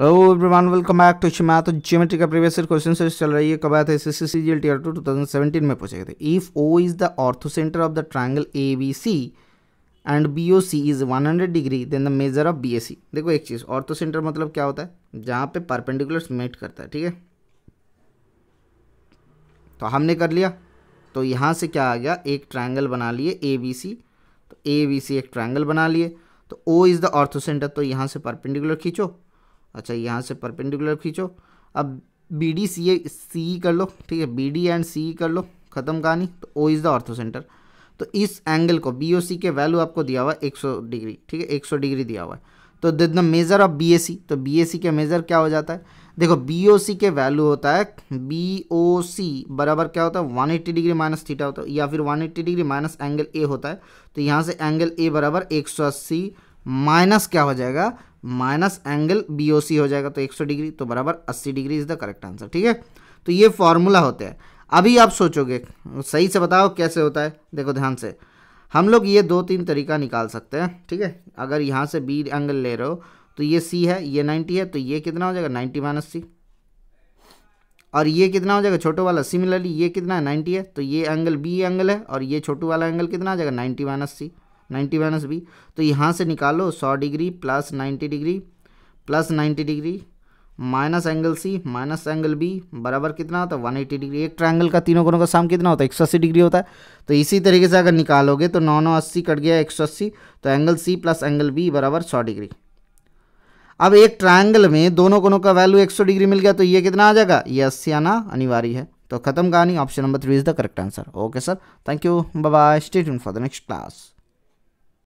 hello everyone welcome back to शिमा तो geometry का प्रीवियस क्वेश्चन सीरीज चल रही है कब आया था S S C G L T R two two thousand seventeen में पूछे गए थे if O is the orthocentre of the triangle A B C and B O C is one hundred degree then the measure of B S C देखो एक चीज़ ortho centre मतलब क्या होता है जहाँ पे परपेंडिकुलर मेट करता है ठीक है तो हमने कर लिया तो यहाँ से क्या आ गया एक ट्राइंगल बना लिए ए बी सी तो ए बी सी एक ट्राइंगल बना लिए तो O is the orthocentre तो यहाँ से परपेंडिकुलर खींचो अच्छा यहाँ से परपेंडिकुलर खींचो अब बी डी सी ए सी कर लो ठीक है बी डी एंड सी कर लो खत्म कहानी तो O is the orthocentre तो इस एंगल को बी ओ सी के वैल्यू आपको दिया हुआ है एक सौ डिग्री ठीक है एक सौ डिग्री दिया हुआ है तो the measure of B A C तो बी ए सी के मेज़र क्या हो जाता है देखो बी ओ सी के वैल्यू होता है बी ओ सी बराबर क्या होता है one eighty degree minus theta होता है या फिर one eighty degree minus angle A होता है तो यहाँ से एंगल ए बराबर एक सौ अस्सी माइनस क्या हो जाएगा minus angle B O C हो जाएगा तो 100 डिग्री तो बराबर 80 degree is the correct answer ठीक है तो ये फॉर्मूला होते हैं अभी आप सोचोगे सही से बताओ कैसे होता है देखो ध्यान से हम लोग ये दो तीन तरीका निकाल सकते हैं ठीक है अगर यहाँ से बी एंगल ले रहे हो तो ये सी है ये नाइन्टी है तो ये कितना हो जाएगा नाइन्टी माइनस सी और ये कितना हो जाएगा छोटो वाला सिमिलरली ये कितना है नाइन्टी है तो ये एंगल बी एंगल है और ये छोटू वाला एंगल कितना आ जाएगा ninety minus C ninety minus B तो यहाँ से निकालो सौ degree plus ninety degree plus ninety degree minus angle C minus angle B बराबर कितना होता है वन एट्टी डिग्री एक ट्रायंगल का तीनों कोनों का साम कितना होता है एक सौ अस्सी डिग्री होता है तो इसी तरीके से अगर निकालोगे तो नौ नौ अस्सी कट गया एक सौ अस्सी तो angle C plus angle B बराबर सौ डिग्री अब एक ट्राइंगल में दोनों कोनों का वैल्यू एक सौ डिग्री मिल गया तो ये कितना आ जाएगा ये अस्सी आना अनिवार्य है तो खत्म कहानी option number three is the correct answer okay sir thank you bye state for the next class